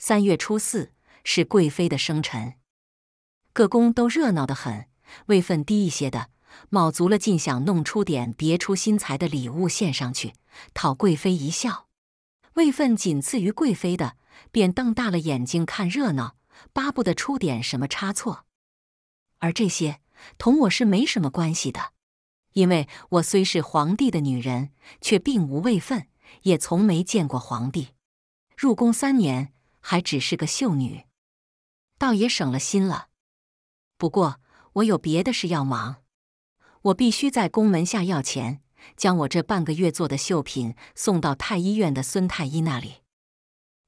三月初四是贵妃的生辰，各宫都热闹得很。位份低一些的，卯足了劲想弄出点别出心裁的礼物献上去，讨贵妃一笑；位份仅次于贵妃的，便瞪大了眼睛看热闹，巴不得出点什么差错。而这些同我是没什么关系的，因为我虽是皇帝的女人，却并无位份，也从没见过皇帝。入宫三年。还只是个秀女，倒也省了心了。不过我有别的事要忙，我必须在宫门下要钱，将我这半个月做的绣品送到太医院的孙太医那里。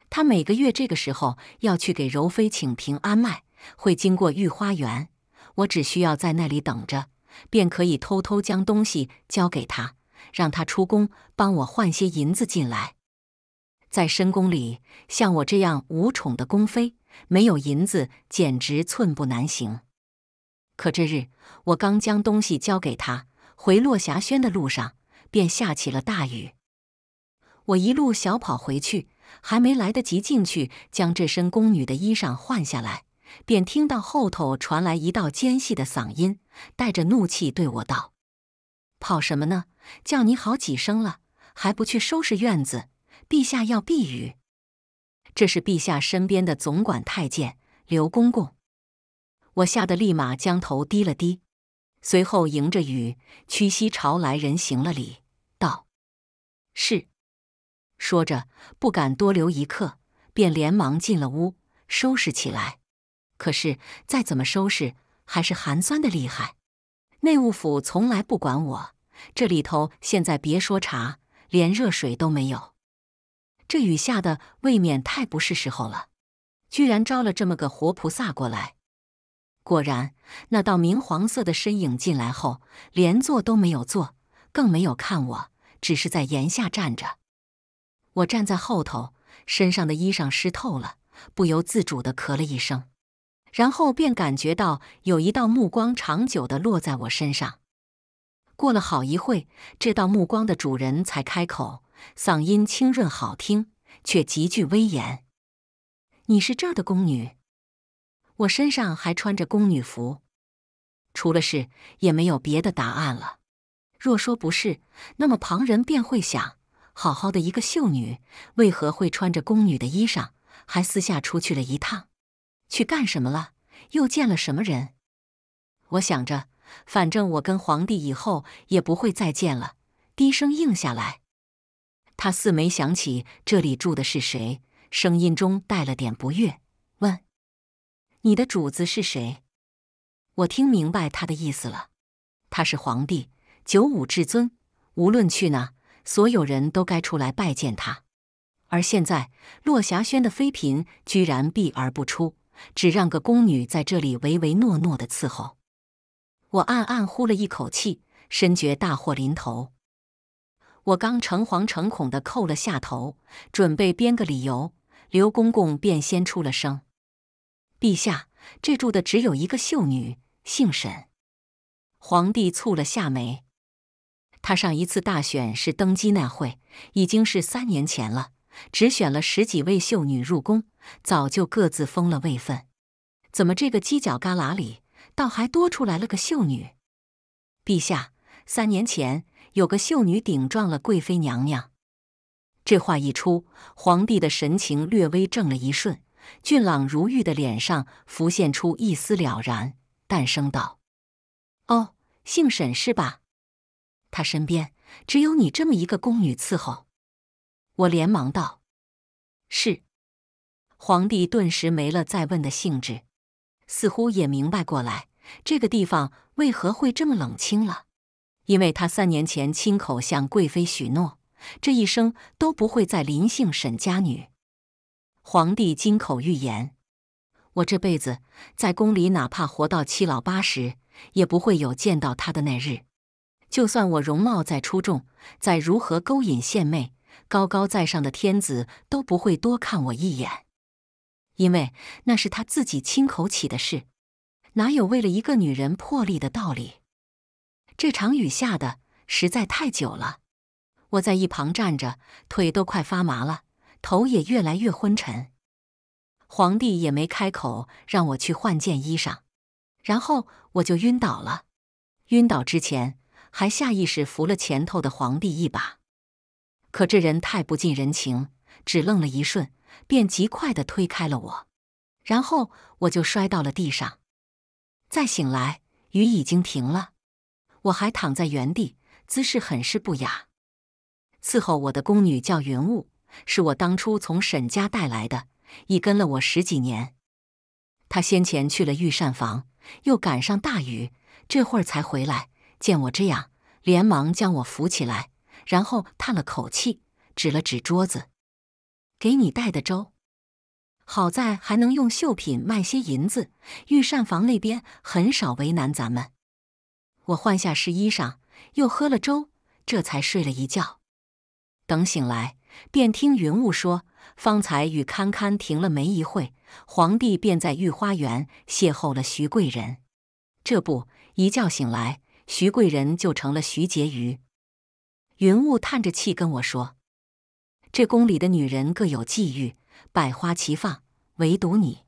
他每个月这个时候要去给柔妃请平安脉，会经过御花园，我只需要在那里等着，便可以偷偷将东西交给他，让他出宫帮我换些银子进来。在深宫里，像我这样无宠的宫妃，没有银子，简直寸步难行。可这日，我刚将东西交给他，回落霞轩的路上，便下起了大雨。我一路小跑回去，还没来得及进去将这身宫女的衣裳换下来，便听到后头传来一道尖细的嗓音，带着怒气对我道：“跑什么呢？叫你好几声了，还不去收拾院子？”陛下要避雨，这是陛下身边的总管太监刘公公。我吓得立马将头低了低，随后迎着雨屈膝朝来人行了礼，道：“是。”说着，不敢多留一刻，便连忙进了屋收拾起来。可是再怎么收拾，还是寒酸的厉害。内务府从来不管我这里头，现在别说茶，连热水都没有。这雨下的未免太不是时候了，居然招了这么个活菩萨过来。果然，那道明黄色的身影进来后，连坐都没有坐，更没有看我，只是在檐下站着。我站在后头，身上的衣裳湿透了，不由自主地咳了一声，然后便感觉到有一道目光长久地落在我身上。过了好一会，这道目光的主人才开口。嗓音清润好听，却极具威严。你是这儿的宫女，我身上还穿着宫女服，除了是也没有别的答案了。若说不是，那么旁人便会想：好好的一个秀女，为何会穿着宫女的衣裳，还私下出去了一趟？去干什么了？又见了什么人？我想着，反正我跟皇帝以后也不会再见了，低声应下来。他似没想起这里住的是谁，声音中带了点不悦，问：“你的主子是谁？”我听明白他的意思了，他是皇帝九五至尊，无论去哪，所有人都该出来拜见他。而现在，落霞轩的妃嫔居然避而不出，只让个宫女在这里唯唯诺诺的伺候。我暗暗呼了一口气，深觉大祸临头。我刚诚惶诚恐的叩了下头，准备编个理由，刘公公便先出了声：“陛下，这住的只有一个秀女，姓沈。”皇帝蹙了下眉：“他上一次大选是登基那会，已经是三年前了，只选了十几位秀女入宫，早就各自封了位分，怎么这个犄角旮旯里，倒还多出来了个秀女？”“陛下，三年前。”有个秀女顶撞了贵妃娘娘，这话一出，皇帝的神情略微怔了一瞬，俊朗如玉的脸上浮现出一丝了然，淡声道：“哦，姓沈是吧？他身边只有你这么一个宫女伺候。”我连忙道：“是。”皇帝顿时没了再问的兴致，似乎也明白过来这个地方为何会这么冷清了。因为他三年前亲口向贵妃许诺，这一生都不会再临幸沈家女。皇帝金口玉言，我这辈子在宫里，哪怕活到七老八十，也不会有见到她的那日。就算我容貌再出众，再如何勾引献媚，高高在上的天子都不会多看我一眼。因为那是他自己亲口起的事，哪有为了一个女人破例的道理？这场雨下的实在太久了，我在一旁站着，腿都快发麻了，头也越来越昏沉。皇帝也没开口让我去换件衣裳，然后我就晕倒了。晕倒之前还下意识扶了前头的皇帝一把，可这人太不近人情，只愣了一瞬，便极快地推开了我，然后我就摔到了地上。再醒来，雨已经停了。我还躺在原地，姿势很是不雅。伺候我的宫女叫云雾，是我当初从沈家带来的，已跟了我十几年。她先前去了御膳房，又赶上大雨，这会儿才回来。见我这样，连忙将我扶起来，然后叹了口气，指了指桌子：“给你带的粥。好在还能用绣品卖些银子，御膳房那边很少为难咱们。”我换下湿衣裳，又喝了粥，这才睡了一觉。等醒来，便听云雾说，方才与堪堪停了没一会，皇帝便在御花园邂逅了徐贵人。这不，一觉醒来，徐贵人就成了徐婕妤。云雾叹着气跟我说：“这宫里的女人各有际遇，百花齐放，唯独你，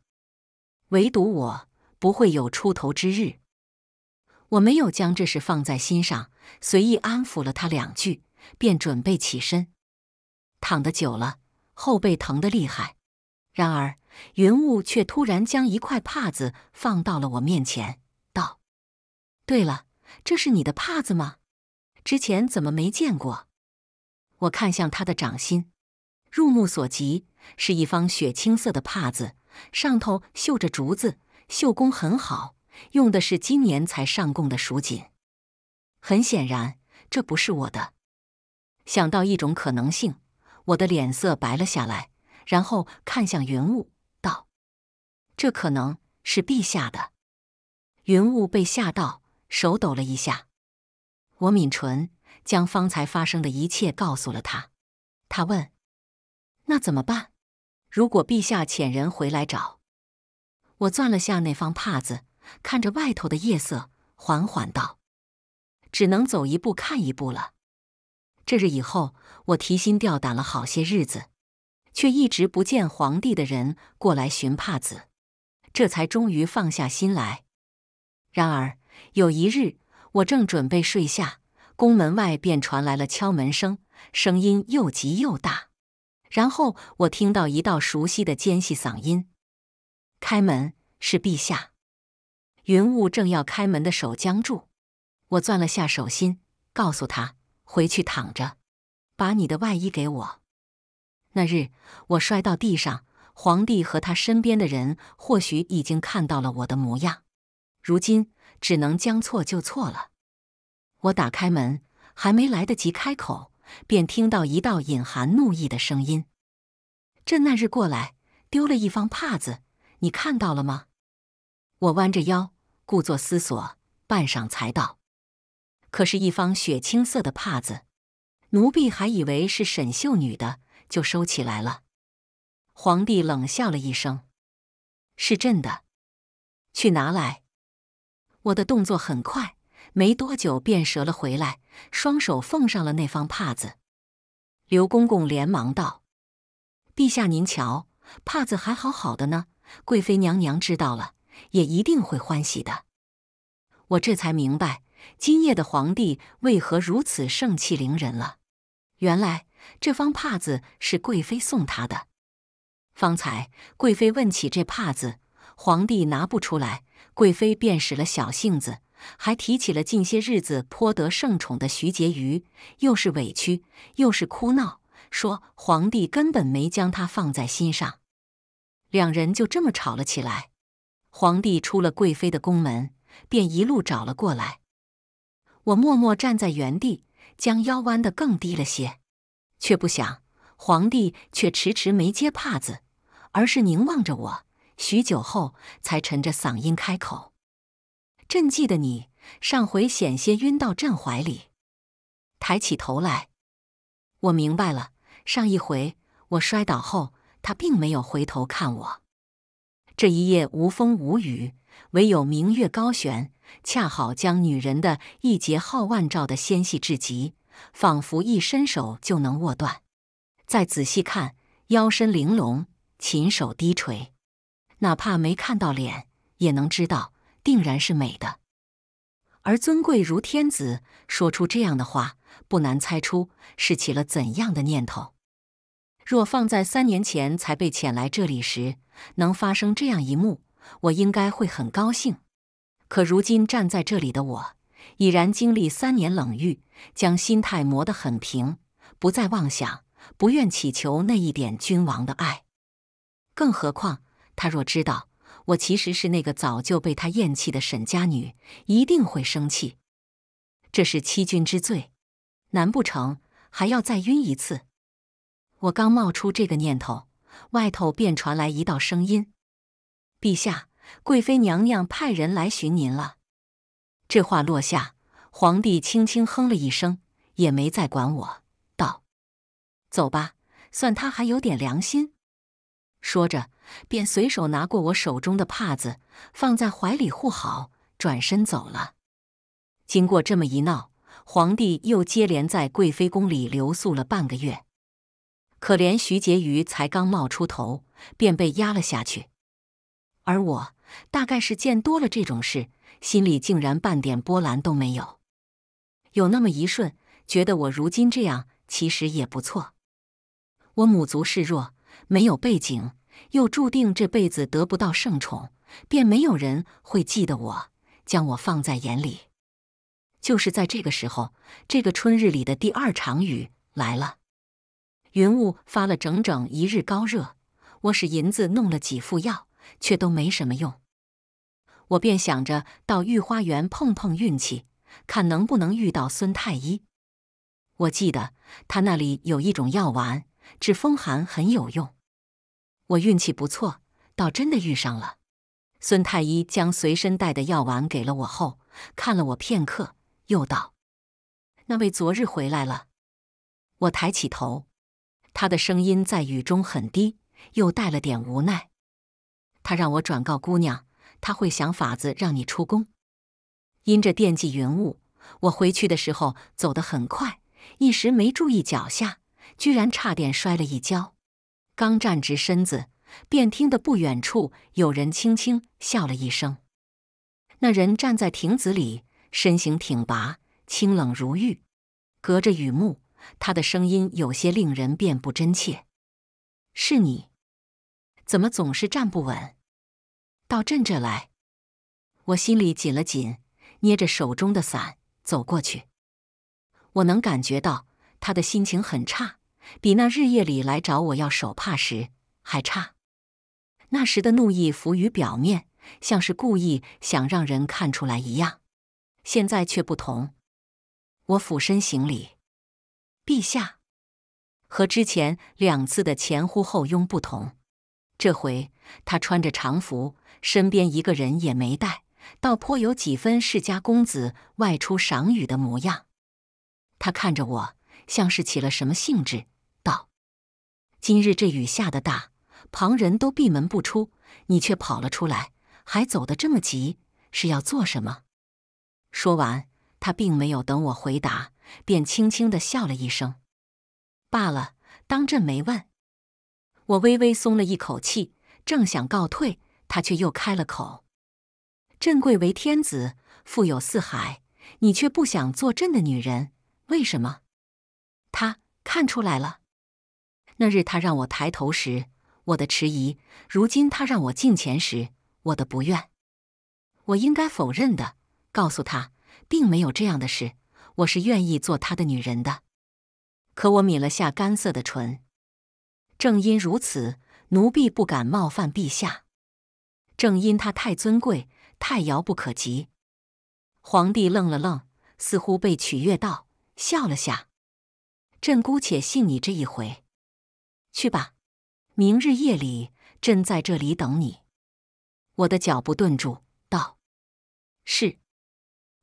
唯独我不会有出头之日。”我没有将这事放在心上，随意安抚了他两句，便准备起身。躺得久了，后背疼得厉害。然而，云雾却突然将一块帕子放到了我面前，道：“对了，这是你的帕子吗？之前怎么没见过？”我看向他的掌心，入目所及是一方雪青色的帕子，上头绣着竹子，绣工很好。用的是今年才上供的蜀锦，很显然这不是我的。想到一种可能性，我的脸色白了下来，然后看向云雾，道：“这可能是陛下的。”云雾被吓到，手抖了一下。我抿唇，将方才发生的一切告诉了他。他问：“那怎么办？如果陛下遣人回来找？”我攥了下那方帕子。看着外头的夜色，缓缓道：“只能走一步看一步了。这日以后，我提心吊胆了好些日子，却一直不见皇帝的人过来寻帕子，这才终于放下心来。然而有一日，我正准备睡下，宫门外便传来了敲门声，声音又急又大。然后我听到一道熟悉的尖细嗓音：‘开门，是陛下。’云雾正要开门的手僵住，我攥了下手心，告诉他：“回去躺着，把你的外衣给我。”那日我摔到地上，皇帝和他身边的人或许已经看到了我的模样，如今只能将错就错了。我打开门，还没来得及开口，便听到一道隐含怒意的声音：“朕那日过来丢了一方帕子，你看到了吗？”我弯着腰，故作思索，半晌才道：“可是，一方雪青色的帕子，奴婢还以为是沈秀女的，就收起来了。”皇帝冷笑了一声：“是朕的，去拿来。”我的动作很快，没多久便折了回来，双手奉上了那方帕子。刘公公连忙道：“陛下，您瞧，帕子还好好的呢。贵妃娘娘知道了。”也一定会欢喜的。我这才明白，今夜的皇帝为何如此盛气凌人了。原来这方帕子是贵妃送他的。方才贵妃问起这帕子，皇帝拿不出来，贵妃便使了小性子，还提起了近些日子颇得圣宠的徐婕妤，又是委屈又是哭闹，说皇帝根本没将她放在心上。两人就这么吵了起来。皇帝出了贵妃的宫门，便一路找了过来。我默默站在原地，将腰弯得更低了些，却不想皇帝却迟迟没接帕子，而是凝望着我。许久后，才沉着嗓音开口：“朕记得你上回险些晕到朕怀里。”抬起头来，我明白了，上一回我摔倒后，他并没有回头看我。这一夜无风无雨，唯有明月高悬，恰好将女人的一截皓腕照得纤细至极，仿佛一伸手就能握断。再仔细看，腰身玲珑，琴手低垂，哪怕没看到脸，也能知道定然是美的。而尊贵如天子说出这样的话，不难猜出是起了怎样的念头。若放在三年前才被遣来这里时，能发生这样一幕，我应该会很高兴。可如今站在这里的我，已然经历三年冷遇，将心态磨得很平，不再妄想，不愿祈求那一点君王的爱。更何况，他若知道我其实是那个早就被他厌弃的沈家女，一定会生气。这是欺君之罪，难不成还要再晕一次？我刚冒出这个念头，外头便传来一道声音：“陛下，贵妃娘娘派人来寻您了。”这话落下，皇帝轻轻哼了一声，也没再管我，道：“走吧，算他还有点良心。”说着，便随手拿过我手中的帕子，放在怀里护好，转身走了。经过这么一闹，皇帝又接连在贵妃宫里留宿了半个月。可怜徐婕妤才刚冒出头，便被压了下去。而我大概是见多了这种事，心里竟然半点波澜都没有。有那么一瞬，觉得我如今这样其实也不错。我母族示弱，没有背景，又注定这辈子得不到圣宠，便没有人会记得我，将我放在眼里。就是在这个时候，这个春日里的第二场雨来了。云雾发了整整一日高热，我使银子弄了几副药，却都没什么用。我便想着到御花园碰碰运气，看能不能遇到孙太医。我记得他那里有一种药丸，治风寒很有用。我运气不错，倒真的遇上了。孙太医将随身带的药丸给了我后，看了我片刻，又道：“那位昨日回来了。”我抬起头。他的声音在雨中很低，又带了点无奈。他让我转告姑娘，他会想法子让你出宫。因着惦记云雾，我回去的时候走得很快，一时没注意脚下，居然差点摔了一跤。刚站直身子，便听得不远处有人轻轻笑了一声。那人站在亭子里，身形挺拔，清冷如玉，隔着雨幕。他的声音有些令人辨不真切。是你？怎么总是站不稳？到朕这来。我心里紧了紧，捏着手中的伞走过去。我能感觉到他的心情很差，比那日夜里来找我要手帕时还差。那时的怒意浮于表面，像是故意想让人看出来一样。现在却不同。我俯身行礼。陛下，和之前两次的前呼后拥不同，这回他穿着常服，身边一个人也没带，倒颇有几分世家公子外出赏雨的模样。他看着我，像是起了什么兴致，道：“今日这雨下得大，旁人都闭门不出，你却跑了出来，还走得这么急，是要做什么？”说完，他并没有等我回答。便轻轻地笑了一声，罢了，当朕没问。我微微松了一口气，正想告退，他却又开了口：“朕贵为天子，富有四海，你却不想做朕的女人，为什么？”他看出来了。那日他让我抬头时，我的迟疑；如今他让我近前时，我的不愿。我应该否认的，告诉他，并没有这样的事。我是愿意做他的女人的，可我抿了下干涩的唇。正因如此，奴婢不敢冒犯陛下。正因他太尊贵，太遥不可及。皇帝愣了愣，似乎被取悦到，笑了下。朕姑且信你这一回，去吧。明日夜里，朕在这里等你。我的脚步顿住，道：“是。”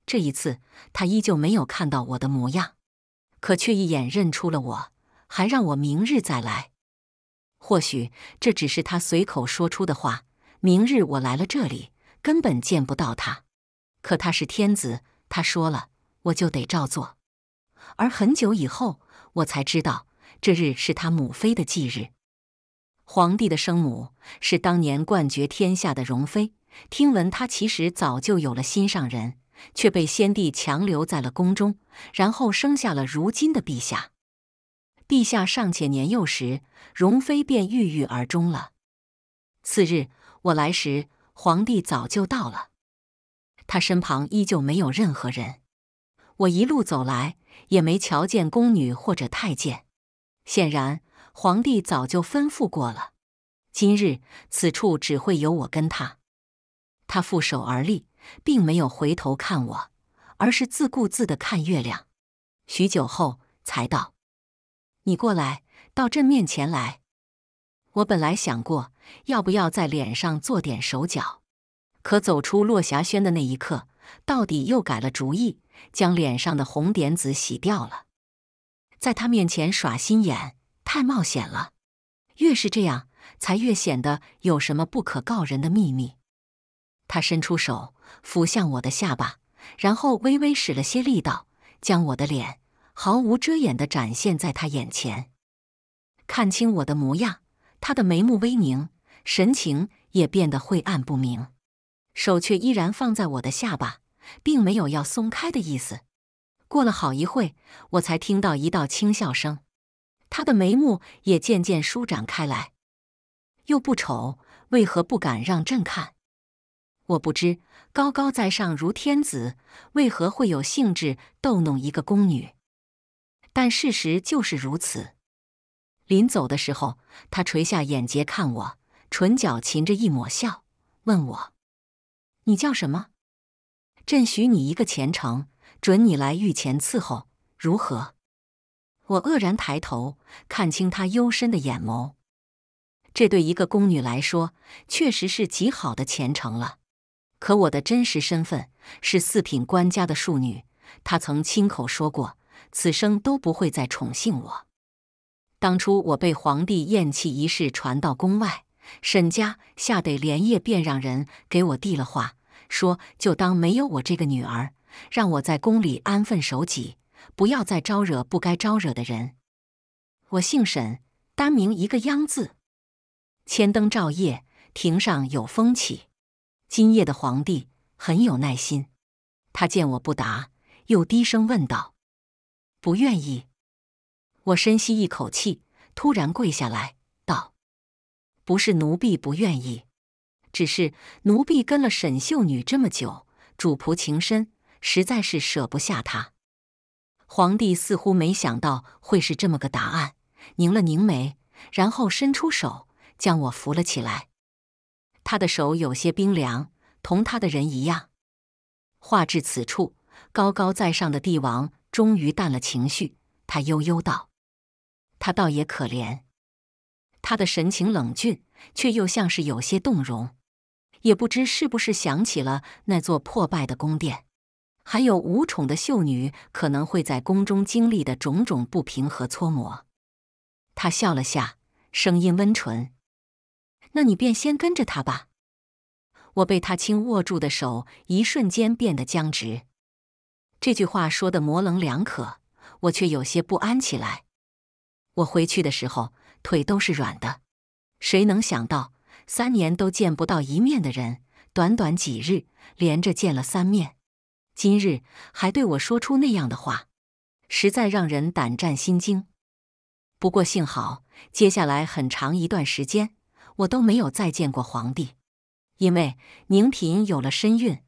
这一次，他依旧没有看到我的模样，可却一眼认出了我，还让我明日再来。或许这只是他随口说出的话。明日我来了这里，根本见不到他。可他是天子，他说了，我就得照做。而很久以后，我才知道，这日是他母妃的忌日。皇帝的生母是当年冠绝天下的容妃，听闻她其实早就有了心上人。却被先帝强留在了宫中，然后生下了如今的陛下。陛下尚且年幼时，容妃便郁郁而终了。次日我来时，皇帝早就到了，他身旁依旧没有任何人。我一路走来也没瞧见宫女或者太监，显然皇帝早就吩咐过了，今日此处只会有我跟他。他负手而立。并没有回头看我，而是自顾自的看月亮。许久后，才道：“你过来，到朕面前来。”我本来想过要不要在脸上做点手脚，可走出落霞轩的那一刻，到底又改了主意，将脸上的红点子洗掉了。在他面前耍心眼太冒险了，越是这样，才越显得有什么不可告人的秘密。他伸出手。抚向我的下巴，然后微微使了些力道，将我的脸毫无遮掩地展现在他眼前，看清我的模样，他的眉目微凝，神情也变得晦暗不明，手却依然放在我的下巴，并没有要松开的意思。过了好一会，我才听到一道轻笑声，他的眉目也渐渐舒展开来，又不丑，为何不敢让朕看？我不知高高在上如天子为何会有兴致逗弄一个宫女，但事实就是如此。临走的时候，他垂下眼睫看我，唇角噙着一抹笑，问我：“你叫什么？”“朕许你一个前程，准你来御前伺候，如何？”我愕然抬头，看清他幽深的眼眸。这对一个宫女来说，确实是极好的前程了。可我的真实身份是四品官家的庶女，他曾亲口说过，此生都不会再宠幸我。当初我被皇帝厌弃一事传到宫外，沈家吓得连夜便让人给我递了话，说就当没有我这个女儿，让我在宫里安分守己，不要再招惹不该招惹的人。我姓沈，单名一个央字。千灯照夜，亭上有风起。今夜的皇帝很有耐心，他见我不答，又低声问道：“不愿意？”我深吸一口气，突然跪下来道：“不是奴婢不愿意，只是奴婢跟了沈秀女这么久，主仆情深，实在是舍不下她。”皇帝似乎没想到会是这么个答案，凝了凝眉，然后伸出手将我扶了起来。他的手有些冰凉，同他的人一样。画至此处，高高在上的帝王终于淡了情绪。他悠悠道：“他倒也可怜。”他的神情冷峻，却又像是有些动容，也不知是不是想起了那座破败的宫殿，还有无宠的秀女可能会在宫中经历的种种不平和搓磨。他笑了下，声音温纯。那你便先跟着他吧。我被他轻握住的手，一瞬间变得僵直。这句话说的模棱两可，我却有些不安起来。我回去的时候腿都是软的。谁能想到，三年都见不到一面的人，短短几日连着见了三面，今日还对我说出那样的话，实在让人胆战心惊。不过幸好，接下来很长一段时间。我都没有再见过皇帝，因为宁嫔有了身孕，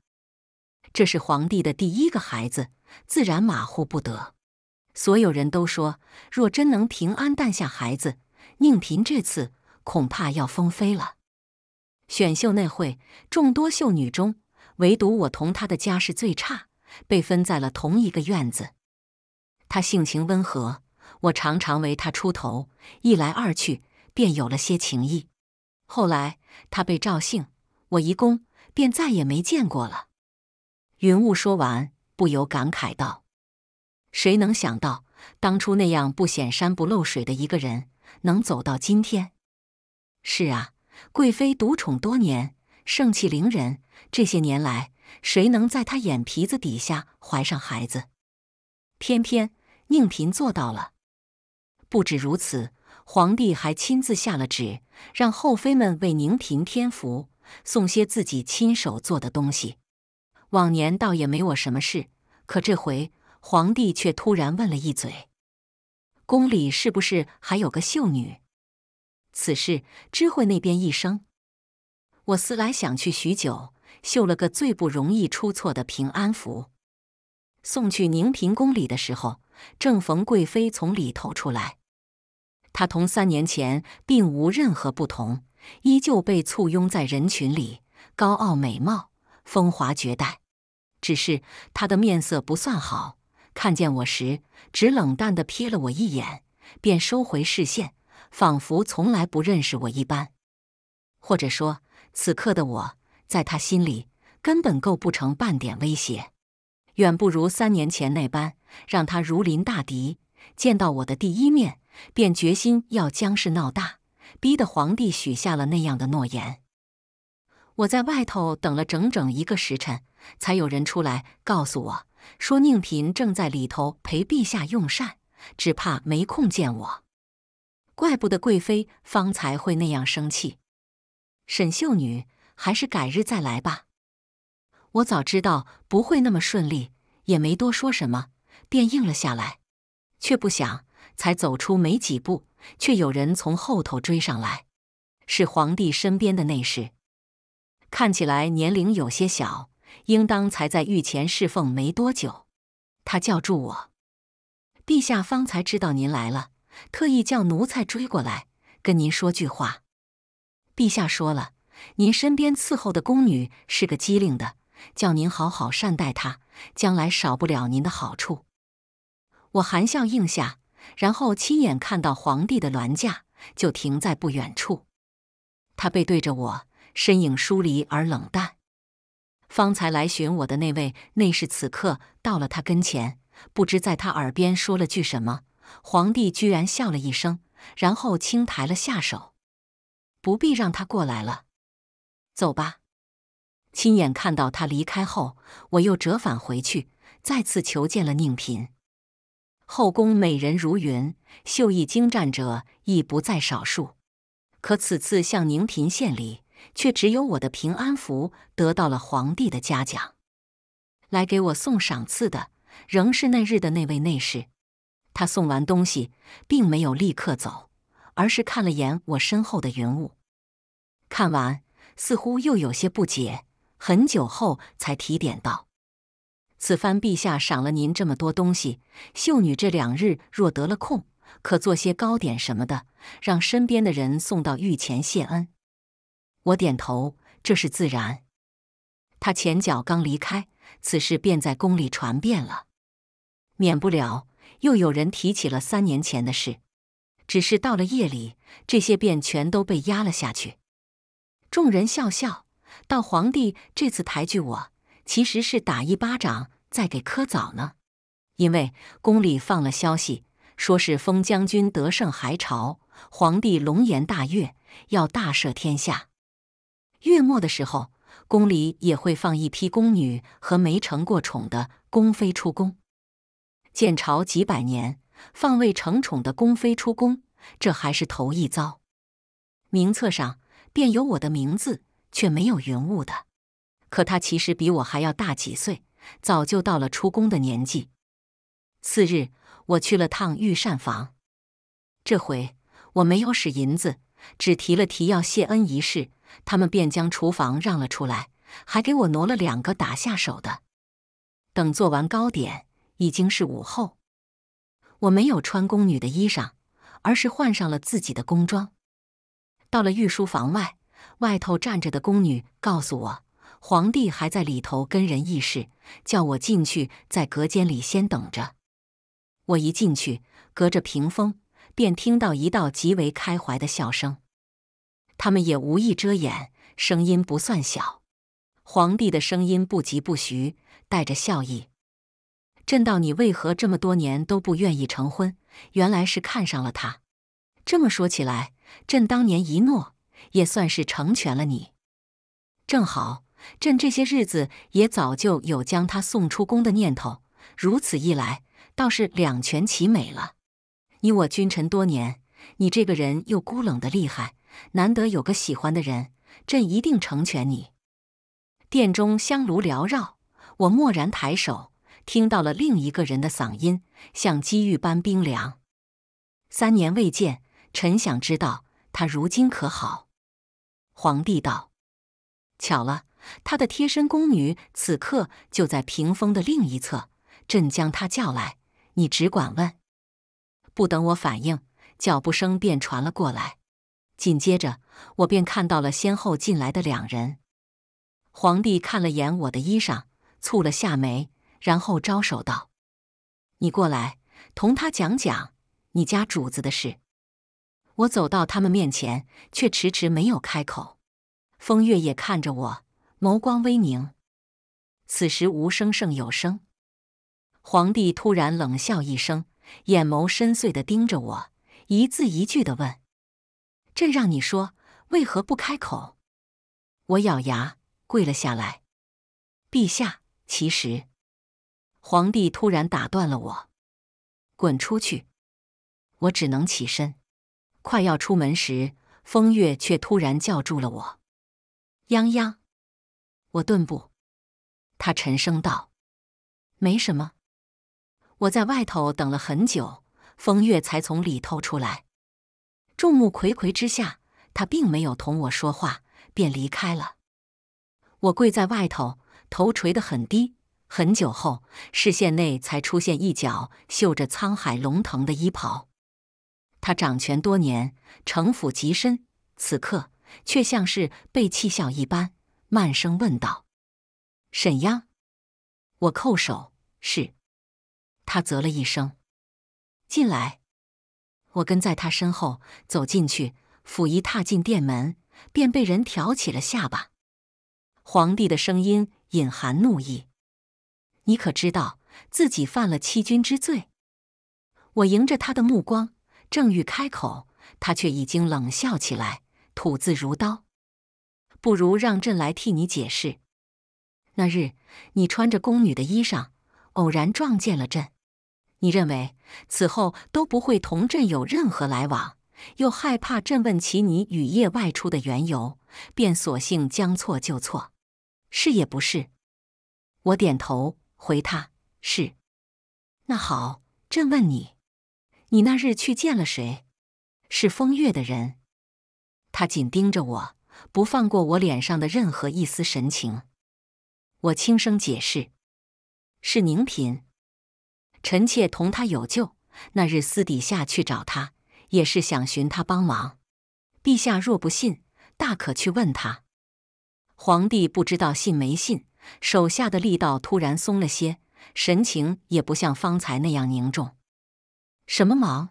这是皇帝的第一个孩子，自然马虎不得。所有人都说，若真能平安诞下孩子，宁嫔这次恐怕要封妃了。选秀那会，众多秀女中，唯独我同她的家世最差，被分在了同一个院子。她性情温和，我常常为她出头，一来二去便有了些情谊。后来他被赵姓，我一攻便再也没见过了。云雾说完，不由感慨道：“谁能想到，当初那样不显山不漏水的一个人，能走到今天？是啊，贵妃独宠多年，盛气凌人，这些年来，谁能在他眼皮子底下怀上孩子？偏偏宁嫔做到了。不止如此。”皇帝还亲自下了旨，让后妃们为宁嫔添福，送些自己亲手做的东西。往年倒也没我什么事，可这回皇帝却突然问了一嘴：“宫里是不是还有个秀女？”此事知会那边一声。我思来想去许久，绣了个最不容易出错的平安符，送去宁嫔宫里的时候，正逢贵妃从里头出来。他同三年前并无任何不同，依旧被簇拥在人群里，高傲美貌，风华绝代。只是他的面色不算好，看见我时，只冷淡地瞥了我一眼，便收回视线，仿佛从来不认识我一般。或者说，此刻的我，在他心里根本构不成半点威胁，远不如三年前那般让他如临大敌。见到我的第一面，便决心要将事闹大，逼得皇帝许下了那样的诺言。我在外头等了整整一个时辰，才有人出来告诉我说宁嫔正在里头陪陛下用膳，只怕没空见我。怪不得贵妃方才会那样生气。沈秀女，还是改日再来吧。我早知道不会那么顺利，也没多说什么，便应了下来。却不想，才走出没几步，却有人从后头追上来。是皇帝身边的内侍，看起来年龄有些小，应当才在御前侍奉没多久。他叫住我：“陛下方才知道您来了，特意叫奴才追过来跟您说句话。”陛下说了：“您身边伺候的宫女是个机灵的，叫您好好善待她，将来少不了您的好处。”我含笑应下，然后亲眼看到皇帝的銮驾就停在不远处。他背对着我，身影疏离而冷淡。方才来寻我的那位内侍，此刻到了他跟前，不知在他耳边说了句什么，皇帝居然笑了一声，然后轻抬了下手：“不必让他过来了，走吧。”亲眼看到他离开后，我又折返回去，再次求见了宁嫔。后宫美人如云，绣艺精湛者亦不在少数。可此次向宁嫔献礼，却只有我的平安符得到了皇帝的嘉奖。来给我送赏赐的仍是那日的那位内侍。他送完东西，并没有立刻走，而是看了眼我身后的云雾，看完似乎又有些不解，很久后才提点道。此番陛下赏了您这么多东西，秀女这两日若得了空，可做些糕点什么的，让身边的人送到御前谢恩。我点头，这是自然。他前脚刚离开，此事便在宫里传遍了，免不了又有人提起了三年前的事。只是到了夜里，这些便全都被压了下去。众人笑笑，道：“皇帝这次抬举我。”其实是打一巴掌再给磕枣呢，因为宫里放了消息，说是封将军得胜还朝，皇帝龙颜大悦，要大赦天下。月末的时候，宫里也会放一批宫女和没成过宠的宫妃出宫。建朝几百年，放未成宠的宫妃出宫，这还是头一遭。名册上便有我的名字，却没有云雾的。可他其实比我还要大几岁，早就到了出宫的年纪。次日，我去了趟御膳房，这回我没有使银子，只提了提要谢恩一事，他们便将厨房让了出来，还给我挪了两个打下手的。等做完糕点，已经是午后。我没有穿宫女的衣裳，而是换上了自己的宫装。到了御书房外，外头站着的宫女告诉我。皇帝还在里头跟人议事，叫我进去，在隔间里先等着。我一进去，隔着屏风便听到一道极为开怀的笑声。他们也无意遮掩，声音不算小。皇帝的声音不疾不徐，带着笑意：“朕道你为何这么多年都不愿意成婚？原来是看上了他。这么说起来，朕当年一诺也算是成全了你。正好。”朕这些日子也早就有将他送出宫的念头，如此一来倒是两全其美了。你我君臣多年，你这个人又孤冷的厉害，难得有个喜欢的人，朕一定成全你。殿中香炉缭绕，我蓦然抬手，听到了另一个人的嗓音，像机遇般冰凉。三年未见，臣想知道他如今可好。皇帝道：“巧了。”他的贴身宫女此刻就在屏风的另一侧，朕将她叫来，你只管问。不等我反应，脚步声便传了过来，紧接着我便看到了先后进来的两人。皇帝看了眼我的衣裳，蹙了下眉，然后招手道：“你过来，同他讲讲你家主子的事。”我走到他们面前，却迟迟没有开口。风月也看着我。眸光微凝，此时无声胜有声。皇帝突然冷笑一声，眼眸深邃的盯着我，一字一句的问：“朕让你说，为何不开口？”我咬牙跪了下来。陛下，其实……皇帝突然打断了我：“滚出去！”我只能起身，快要出门时，风月却突然叫住了我：“泱泱。”我顿步，他沉声道：“没什么，我在外头等了很久，风月才从里头出来。众目睽睽之下，他并没有同我说话，便离开了。我跪在外头，头垂得很低。很久后，视线内才出现一角绣着‘沧海龙腾’的衣袍。他掌权多年，城府极深，此刻却像是被气笑一般。”慢声问道：“沈央，我叩首，是。”他啧了一声，进来。我跟在他身后走进去，甫一踏进殿门，便被人挑起了下巴。皇帝的声音隐含怒意：“你可知道自己犯了欺君之罪？”我迎着他的目光，正欲开口，他却已经冷笑起来，吐字如刀。不如让朕来替你解释。那日你穿着宫女的衣裳，偶然撞见了朕。你认为此后都不会同朕有任何来往，又害怕朕问起你雨夜外出的缘由，便索性将错就错。是也不是？我点头回他：“是。”那好，朕问你：你那日去见了谁？是风月的人。他紧盯着我。不放过我脸上的任何一丝神情。我轻声解释：“是宁嫔，臣妾同她有旧，那日私底下去找她，也是想寻她帮忙。陛下若不信，大可去问他。”皇帝不知道信没信，手下的力道突然松了些，神情也不像方才那样凝重。“什么忙？”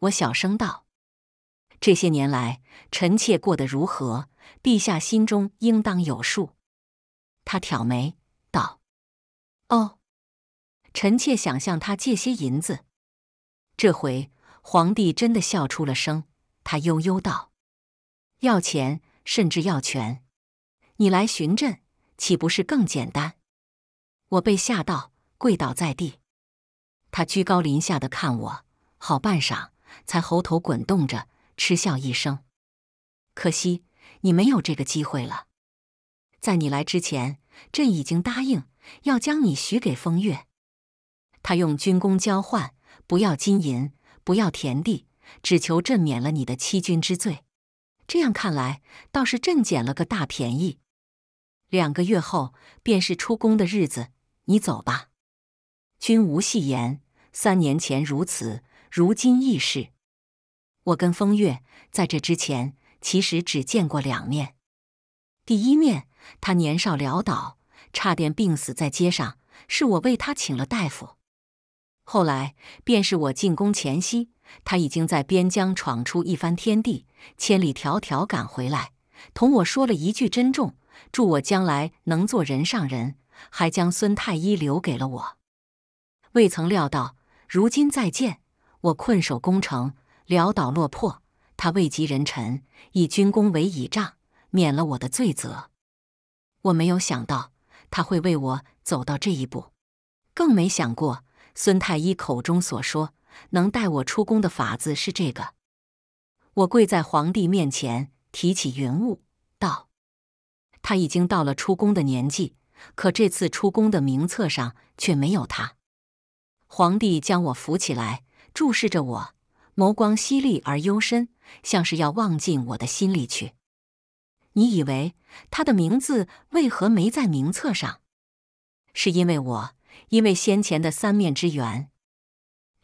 我小声道。这些年来，臣妾过得如何？陛下心中应当有数。他挑眉道：“哦，臣妾想向他借些银子。”这回皇帝真的笑出了声。他悠悠道：“要钱，甚至要权，你来寻朕，岂不是更简单？”我被吓到，跪倒在地。他居高临下的看我，好半晌，才喉头滚动着。嗤笑一声，可惜你没有这个机会了。在你来之前，朕已经答应要将你许给风月。他用军功交换，不要金银，不要田地，只求朕免了你的欺君之罪。这样看来，倒是朕捡了个大便宜。两个月后便是出宫的日子，你走吧。君无戏言，三年前如此，如今亦是。我跟风月在这之前其实只见过两面。第一面，他年少潦倒，差点病死在街上，是我为他请了大夫。后来便是我进宫前夕，他已经在边疆闯出一番天地，千里迢迢赶回来，同我说了一句珍重，祝我将来能做人上人，还将孙太医留给了我。未曾料到，如今再见，我困守宫城。潦倒落魄，他位极人臣，以军功为倚仗，免了我的罪责。我没有想到他会为我走到这一步，更没想过孙太医口中所说能带我出宫的法子是这个。我跪在皇帝面前提起云雾道：“他已经到了出宫的年纪，可这次出宫的名册上却没有他。”皇帝将我扶起来，注视着我。眸光犀利而幽深，像是要望进我的心里去。你以为他的名字为何没在名册上？是因为我，因为先前的三面之缘：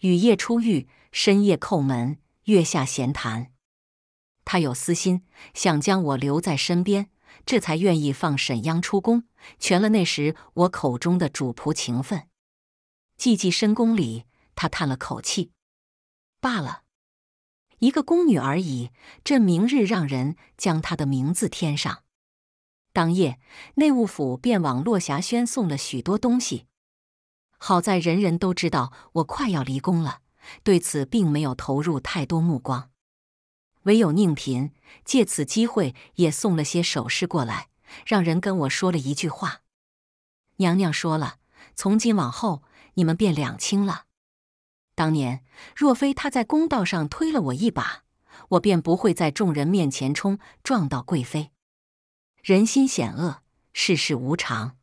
雨夜初遇，深夜叩门，月下闲谈。他有私心，想将我留在身边，这才愿意放沈央出宫，全了那时我口中的主仆情分。寂寂深宫里，他叹了口气。罢了，一个宫女而已。朕明日让人将她的名字添上。当夜，内务府便往落霞轩送了许多东西。好在人人都知道我快要离宫了，对此并没有投入太多目光。唯有宁嫔借此机会也送了些首饰过来，让人跟我说了一句话：“娘娘说了，从今往后你们便两清了。”当年若非他在公道上推了我一把，我便不会在众人面前冲撞到贵妃。人心险恶，世事无常。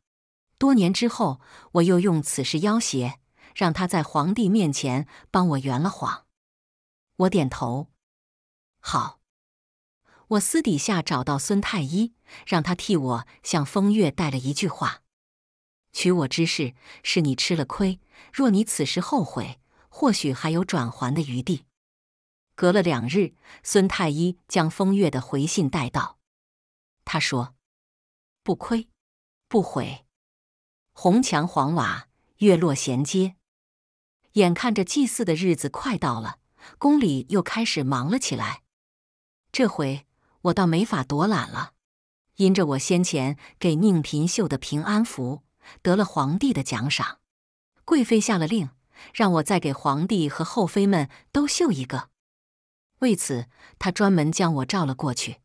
多年之后，我又用此事要挟，让他在皇帝面前帮我圆了谎。我点头，好。我私底下找到孙太医，让他替我向风月带了一句话：娶我之事是你吃了亏，若你此时后悔。或许还有转圜的余地。隔了两日，孙太医将风月的回信带到。他说：“不亏不悔，红墙黄瓦，月落衔接。”眼看着祭祀的日子快到了，宫里又开始忙了起来。这回我倒没法躲懒了，因着我先前给宁嫔绣的平安符得了皇帝的奖赏，贵妃下了令。让我再给皇帝和后妃们都绣一个。为此，他专门将我召了过去。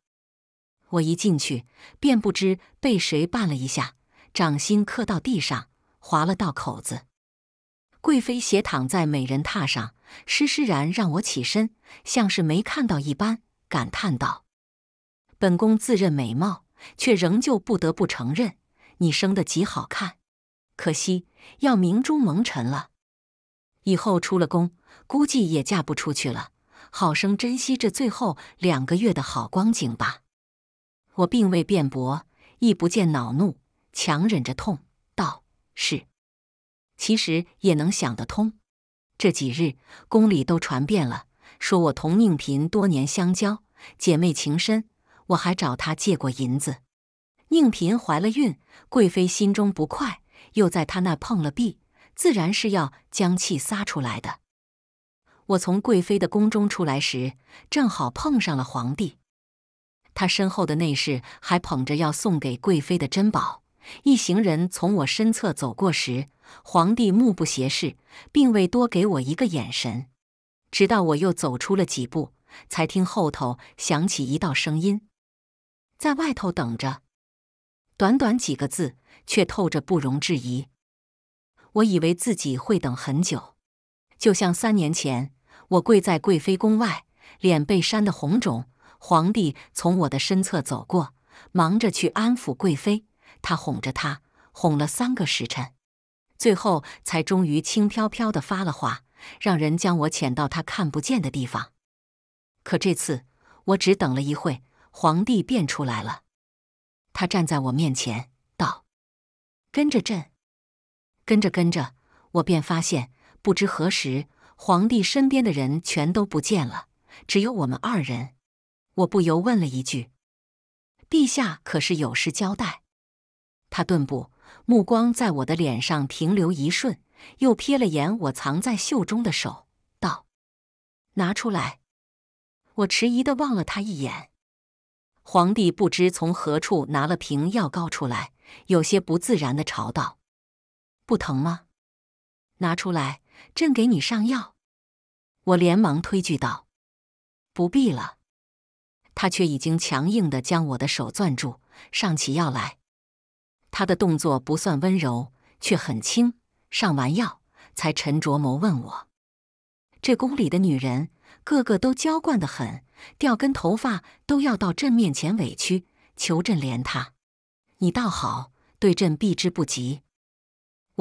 我一进去，便不知被谁绊了一下，掌心磕到地上，划了道口子。贵妃斜躺在美人榻上，施施然让我起身，像是没看到一般，感叹道：“本宫自认美貌，却仍旧不得不承认你生得极好看。可惜要明珠蒙尘了。”以后出了宫，估计也嫁不出去了。好生珍惜这最后两个月的好光景吧。我并未辩驳，亦不见恼怒，强忍着痛道：“是。”其实也能想得通。这几日宫里都传遍了，说我同宁嫔多年相交，姐妹情深，我还找她借过银子。宁嫔怀了孕，贵妃心中不快，又在她那碰了壁。自然是要将气撒出来的。我从贵妃的宫中出来时，正好碰上了皇帝。他身后的内侍还捧着要送给贵妃的珍宝。一行人从我身侧走过时，皇帝目不斜视，并未多给我一个眼神。直到我又走出了几步，才听后头响起一道声音：“在外头等着。”短短几个字，却透着不容置疑。我以为自己会等很久，就像三年前，我跪在贵妃宫外，脸被扇得红肿，皇帝从我的身侧走过，忙着去安抚贵妃，他哄着她，哄了三个时辰，最后才终于轻飘飘的发了话，让人将我遣到他看不见的地方。可这次，我只等了一会，皇帝便出来了，他站在我面前，道：“跟着朕。”跟着跟着，我便发现不知何时，皇帝身边的人全都不见了，只有我们二人。我不由问了一句：“陛下可是有事交代？”他顿步，目光在我的脸上停留一瞬，又瞥了眼我藏在袖中的手，道：“拿出来。”我迟疑的望了他一眼。皇帝不知从何处拿了瓶药膏出来，有些不自然的朝道。不疼吗？拿出来，朕给你上药。我连忙推拒道：“不必了。”他却已经强硬的将我的手攥住，上起药来。他的动作不算温柔，却很轻。上完药，才沉着眸问我：“这宫里的女人，个个都娇惯的很，掉根头发都要到朕面前委屈，求朕怜她。你倒好，对朕避之不及。”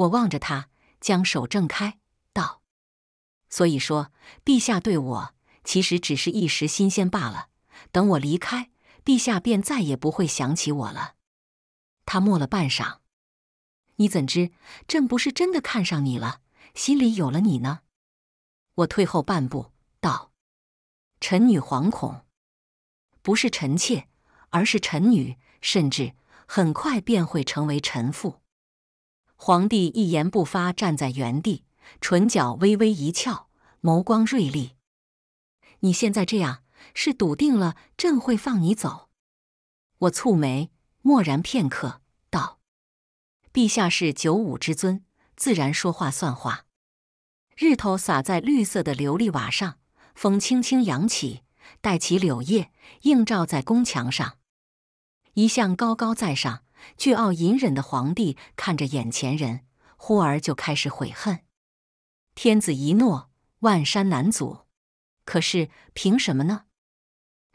我望着他，将手挣开，道：“所以说，陛下对我其实只是一时新鲜罢了。等我离开，陛下便再也不会想起我了。”他默了半晌：“你怎知朕不是真的看上你了，心里有了你呢？”我退后半步，道：“臣女惶恐，不是臣妾，而是臣女，甚至很快便会成为臣妇。”皇帝一言不发，站在原地，唇角微微一翘，眸光锐利。你现在这样，是笃定了朕会放你走？我蹙眉，默然片刻，道：“陛下是九五之尊，自然说话算话。”日头洒在绿色的琉璃瓦上，风轻轻扬起，带起柳叶，映照在宫墙上。一向高高在上。倨傲隐忍的皇帝看着眼前人，忽而就开始悔恨。天子一诺，万山难阻。可是凭什么呢？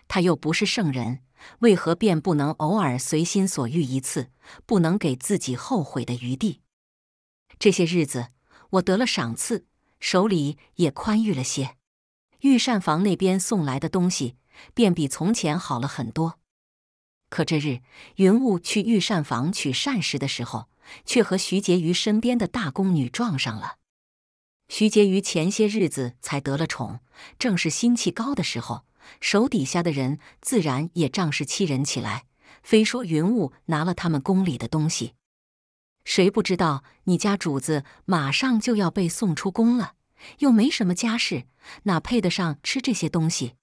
他又不是圣人，为何便不能偶尔随心所欲一次，不能给自己后悔的余地？这些日子，我得了赏赐，手里也宽裕了些。御膳房那边送来的东西，便比从前好了很多。可这日，云雾去御膳房取膳食的时候，却和徐婕妤身边的大宫女撞上了。徐婕妤前些日子才得了宠，正是心气高的时候，手底下的人自然也仗势欺人起来，非说云雾拿了他们宫里的东西。谁不知道你家主子马上就要被送出宫了，又没什么家世，哪配得上吃这些东西？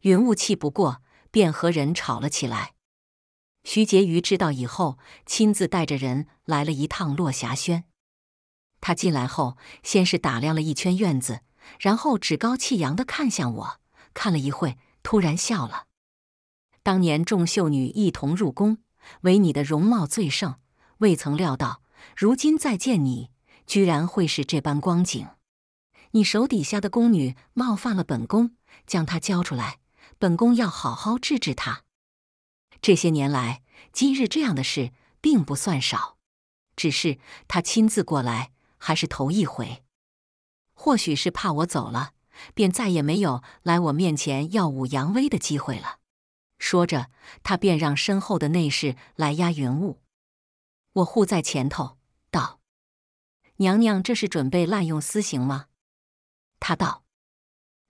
云雾气不过。便和人吵了起来。徐婕妤知道以后，亲自带着人来了一趟落霞轩。他进来后，先是打量了一圈院子，然后趾高气扬地看向我，看了一会，突然笑了。当年众秀女一同入宫，唯你的容貌最盛，未曾料到，如今再见你，居然会是这般光景。你手底下的宫女冒犯了本宫，将她交出来。本宫要好好治治他。这些年来，今日这样的事并不算少，只是他亲自过来还是头一回。或许是怕我走了，便再也没有来我面前耀武扬威的机会了。说着，他便让身后的内侍来压云雾，我护在前头，道：“娘娘，这是准备滥用私刑吗？”他道：“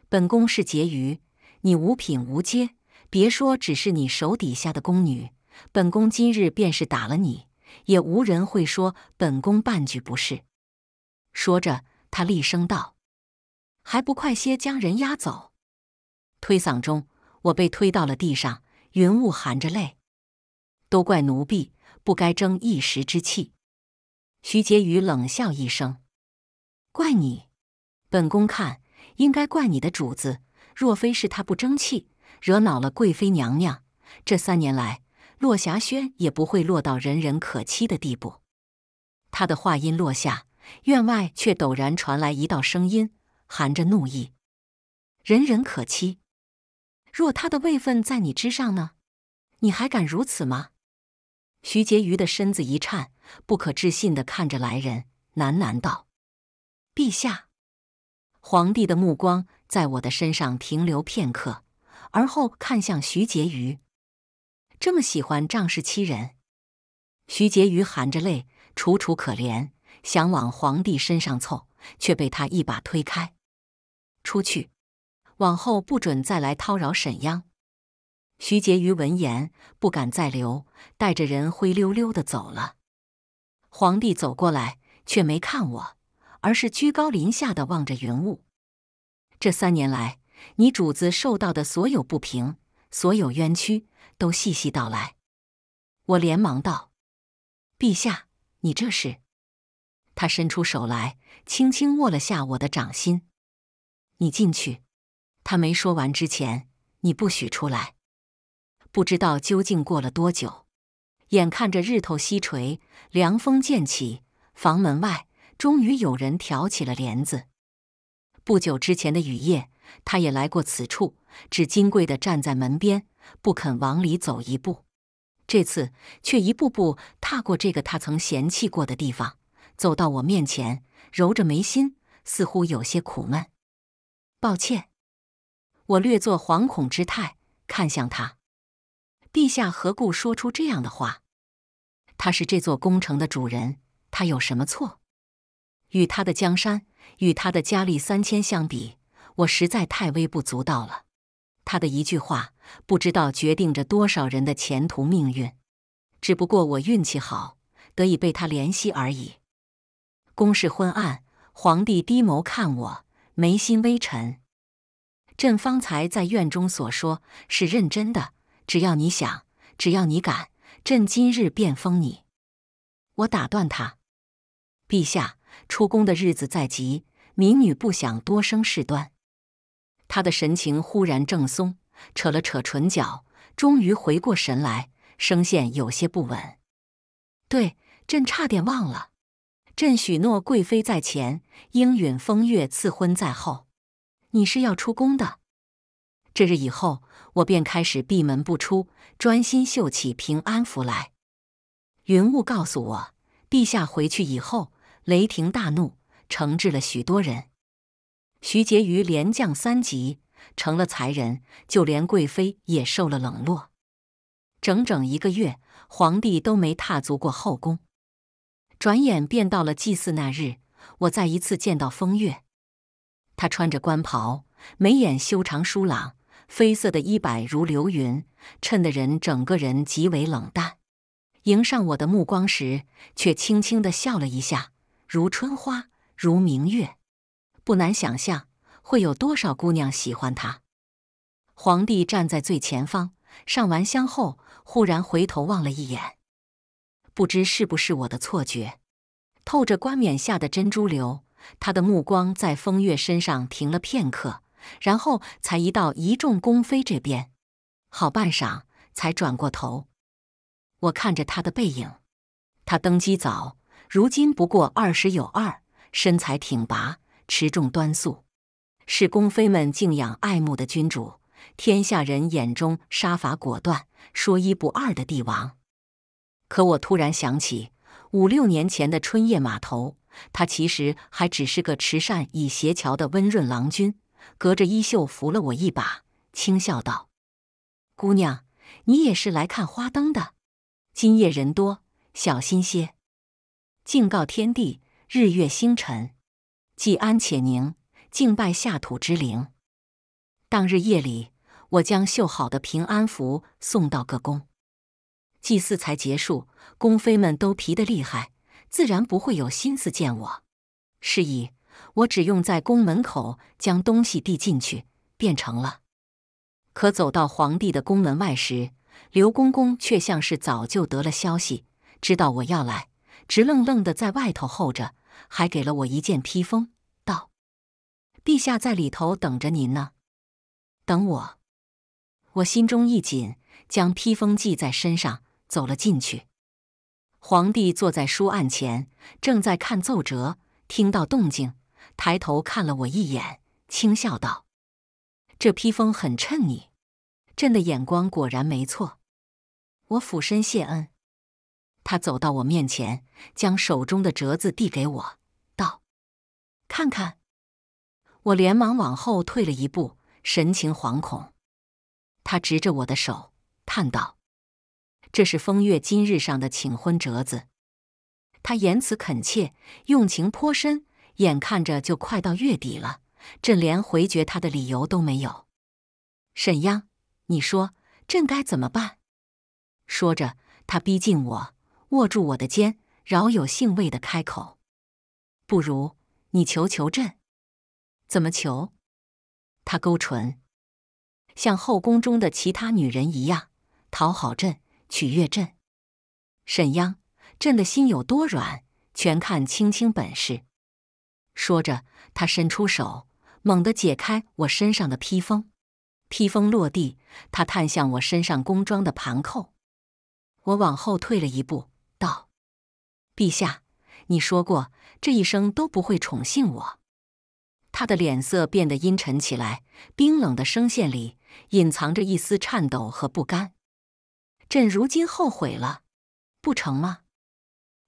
本宫是劫妤，你无品无阶，别说只是你手底下的宫女，本宫今日便是打了你，也无人会说本宫半句不是。说着，他厉声道：“还不快些将人押走！”推搡中，我被推到了地上。云雾含着泪：“都怪奴婢，不该争一时之气。”徐婕妤冷笑一声：“怪你？本宫看，应该怪你的主子。”若非是他不争气，惹恼了贵妃娘娘，这三年来落霞轩也不会落到人人可欺的地步。他的话音落下，院外却陡然传来一道声音，含着怒意：“人人可欺？若他的位分在你之上呢？你还敢如此吗？”徐婕妤的身子一颤，不可置信地看着来人，喃喃道：“陛下，皇帝的目光。”在我的身上停留片刻，而后看向徐婕妤，这么喜欢仗势欺人。徐婕妤含着泪，楚楚可怜，想往皇帝身上凑，却被他一把推开。出去，往后不准再来叨扰沈央。徐婕妤闻言不敢再留，带着人灰溜溜的走了。皇帝走过来，却没看我，而是居高临下的望着云雾。这三年来，你主子受到的所有不平、所有冤屈，都细细道来。我连忙道：“陛下，你这是？”他伸出手来，轻轻握了下我的掌心。你进去。他没说完之前，你不许出来。不知道究竟过了多久，眼看着日头西垂，凉风渐起，房门外终于有人挑起了帘子。不久之前的雨夜，他也来过此处，只矜贵的站在门边，不肯往里走一步。这次却一步步踏过这个他曾嫌弃过的地方，走到我面前，揉着眉心，似乎有些苦闷。抱歉，我略作惶恐之态，看向他：“陛下何故说出这样的话？”他是这座宫城的主人，他有什么错？与他的江山？与他的佳丽三千相比，我实在太微不足道了。他的一句话，不知道决定着多少人的前途命运。只不过我运气好，得以被他怜惜而已。宫室昏暗，皇帝低眸看我，眉心微沉。朕方才在院中所说是认真的。只要你想，只要你敢，朕今日便封你。我打断他，陛下。出宫的日子在即，民女不想多生事端。她的神情忽然正松，扯了扯唇角，终于回过神来，声线有些不稳。对，朕差点忘了，朕许诺贵妃在前，应允风月赐婚在后。你是要出宫的，这日以后，我便开始闭门不出，专心绣起平安符来。云雾告诉我，陛下回去以后。雷霆大怒，惩治了许多人。徐婕妤连降三级，成了才人，就连贵妃也受了冷落。整整一个月，皇帝都没踏足过后宫。转眼便到了祭祀那日，我再一次见到风月。他穿着官袍，眉眼修长疏朗，绯色的衣摆如流云，衬得人整个人极为冷淡。迎上我的目光时，却轻轻的笑了一下。如春花，如明月，不难想象会有多少姑娘喜欢他。皇帝站在最前方，上完香后，忽然回头望了一眼，不知是不是我的错觉，透着冠冕下的珍珠流，他的目光在风月身上停了片刻，然后才移到一众宫妃这边，好半晌才转过头。我看着他的背影，他登基早。如今不过二十有二，身材挺拔，持重端肃，是宫妃们敬仰爱慕的君主，天下人眼中杀伐果断、说一不二的帝王。可我突然想起五六年前的春夜码头，他其实还只是个持扇以斜桥的温润郎君，隔着衣袖扶了我一把，轻笑道：“姑娘，你也是来看花灯的？今夜人多，小心些。”敬告天地、日月星辰，既安且宁。敬拜下土之灵。当日夜里，我将绣好的平安符送到各宫。祭祀才结束，宫妃们都疲得厉害，自然不会有心思见我。是以，我只用在宫门口将东西递进去，便成了。可走到皇帝的宫门外时，刘公公却像是早就得了消息，知道我要来。直愣愣的在外头候着，还给了我一件披风，道：“陛下在里头等着您呢，等我。”我心中一紧，将披风系在身上，走了进去。皇帝坐在书案前，正在看奏折，听到动静，抬头看了我一眼，轻笑道：“这披风很衬你，朕的眼光果然没错。”我俯身谢恩。他走到我面前，将手中的折子递给我，道：“看看。”我连忙往后退了一步，神情惶恐。他执着我的手，叹道：“这是风月今日上的请婚折子。”他言辞恳切，用情颇深。眼看着就快到月底了，朕连回绝他的理由都没有。沈央，你说朕该怎么办？说着，他逼近我。握住我的肩，饶有兴味的开口：“不如你求求朕？怎么求？”他勾唇，像后宫中的其他女人一样，讨好朕，取悦朕。沈央，朕的心有多软，全看青青本事。说着，他伸出手，猛地解开我身上的披风，披风落地，他探向我身上工装的盘扣，我往后退了一步。陛下，你说过这一生都不会宠幸我。他的脸色变得阴沉起来，冰冷的声线里隐藏着一丝颤抖和不甘。朕如今后悔了，不成吗？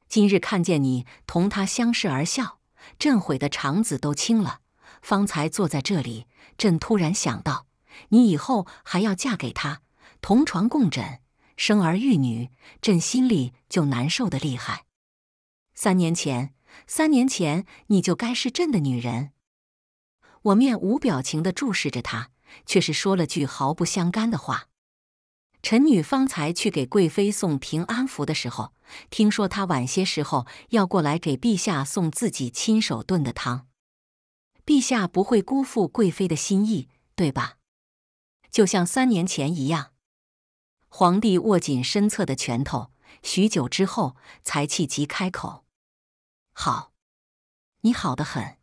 今日看见你同他相视而笑，朕悔的肠子都青了。方才坐在这里，朕突然想到，你以后还要嫁给他，同床共枕，生儿育女，朕心里就难受的厉害。三年前，三年前你就该是朕的女人。我面无表情的注视着他，却是说了句毫不相干的话。臣女方才去给贵妃送平安符的时候，听说她晚些时候要过来给陛下送自己亲手炖的汤。陛下不会辜负贵妃的心意，对吧？就像三年前一样。皇帝握紧身侧的拳头，许久之后才气急开口。好，你好的很。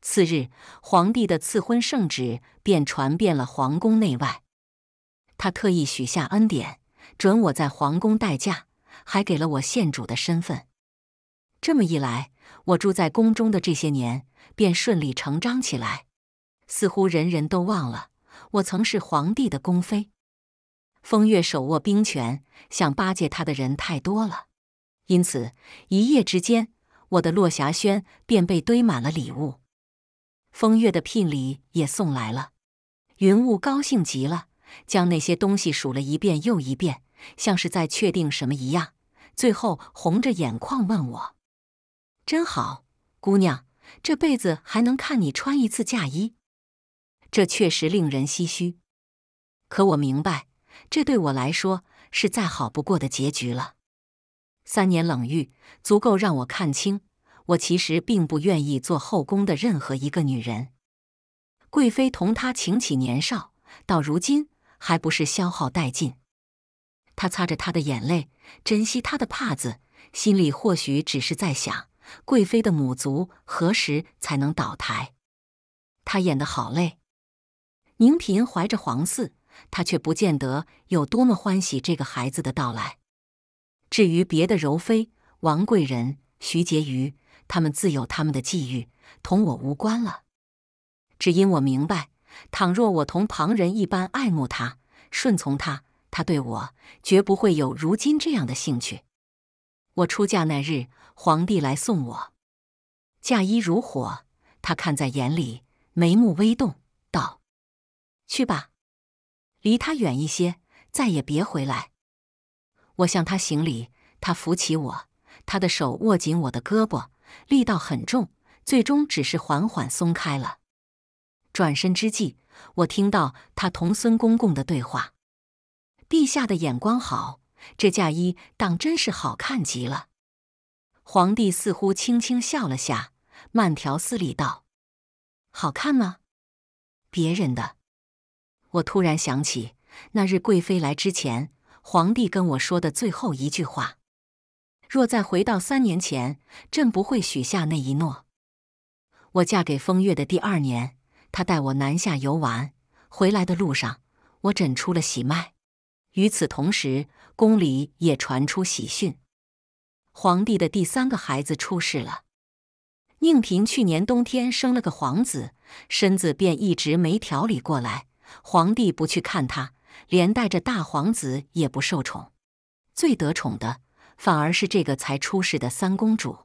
次日，皇帝的赐婚圣旨便传遍了皇宫内外。他特意许下恩典，准我在皇宫待嫁，还给了我县主的身份。这么一来，我住在宫中的这些年便顺理成章起来，似乎人人都忘了我曾是皇帝的宫妃。风月手握兵权，想巴结他的人太多了，因此一夜之间。我的落霞轩便被堆满了礼物，风月的聘礼也送来了。云雾高兴极了，将那些东西数了一遍又一遍，像是在确定什么一样。最后红着眼眶问我：“真好，姑娘，这辈子还能看你穿一次嫁衣。”这确实令人唏嘘，可我明白，这对我来说是再好不过的结局了。三年冷遇足够让我看清，我其实并不愿意做后宫的任何一个女人。贵妃同她情起年少，到如今还不是消耗殆尽。她擦着她的眼泪，珍惜她的帕子，心里或许只是在想：贵妃的母族何时才能倒台？她演的好累。宁嫔怀着皇嗣，她却不见得有多么欢喜这个孩子的到来。至于别的柔妃、王贵人、徐婕妤，他们自有他们的际遇，同我无关了。只因我明白，倘若我同旁人一般爱慕他、顺从他，他对我绝不会有如今这样的兴趣。我出嫁那日，皇帝来送我，嫁衣如火，他看在眼里，眉目微动，道：“去吧，离他远一些，再也别回来。”我向他行礼，他扶起我，他的手握紧我的胳膊，力道很重，最终只是缓缓松开了。转身之际，我听到他同孙公公的对话：“陛下的眼光好，这嫁衣当真是好看极了。”皇帝似乎轻轻笑了下，慢条斯理道：“好看吗？别人的。”我突然想起那日贵妃来之前。皇帝跟我说的最后一句话：“若再回到三年前，朕不会许下那一诺。我嫁给风月的第二年，他带我南下游玩，回来的路上我诊出了喜脉。与此同时，宫里也传出喜讯，皇帝的第三个孩子出世了。宁嫔去年冬天生了个皇子，身子便一直没调理过来，皇帝不去看她。”连带着大皇子也不受宠，最得宠的反而是这个才出世的三公主。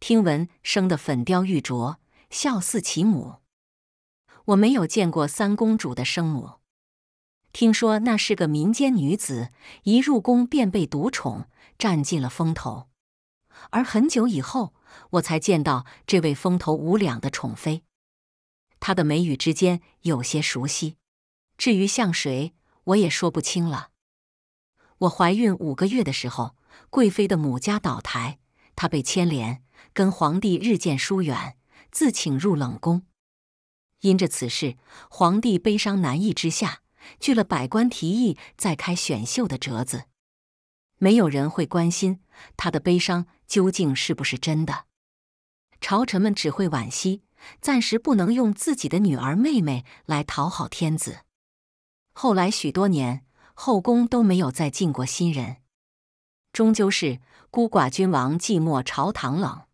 听闻生得粉雕玉琢，孝似其母。我没有见过三公主的生母，听说那是个民间女子，一入宫便被独宠，占尽了风头。而很久以后，我才见到这位风头无两的宠妃，她的眉宇之间有些熟悉。至于像谁，我也说不清了。我怀孕五个月的时候，贵妃的母家倒台，她被牵连，跟皇帝日渐疏远，自请入冷宫。因着此事，皇帝悲伤难抑之下，拒了百官提议再开选秀的折子。没有人会关心他的悲伤究竟是不是真的，朝臣们只会惋惜，暂时不能用自己的女儿妹妹来讨好天子。后来许多年，后宫都没有再进过新人，终究是孤寡君王，寂寞朝堂冷。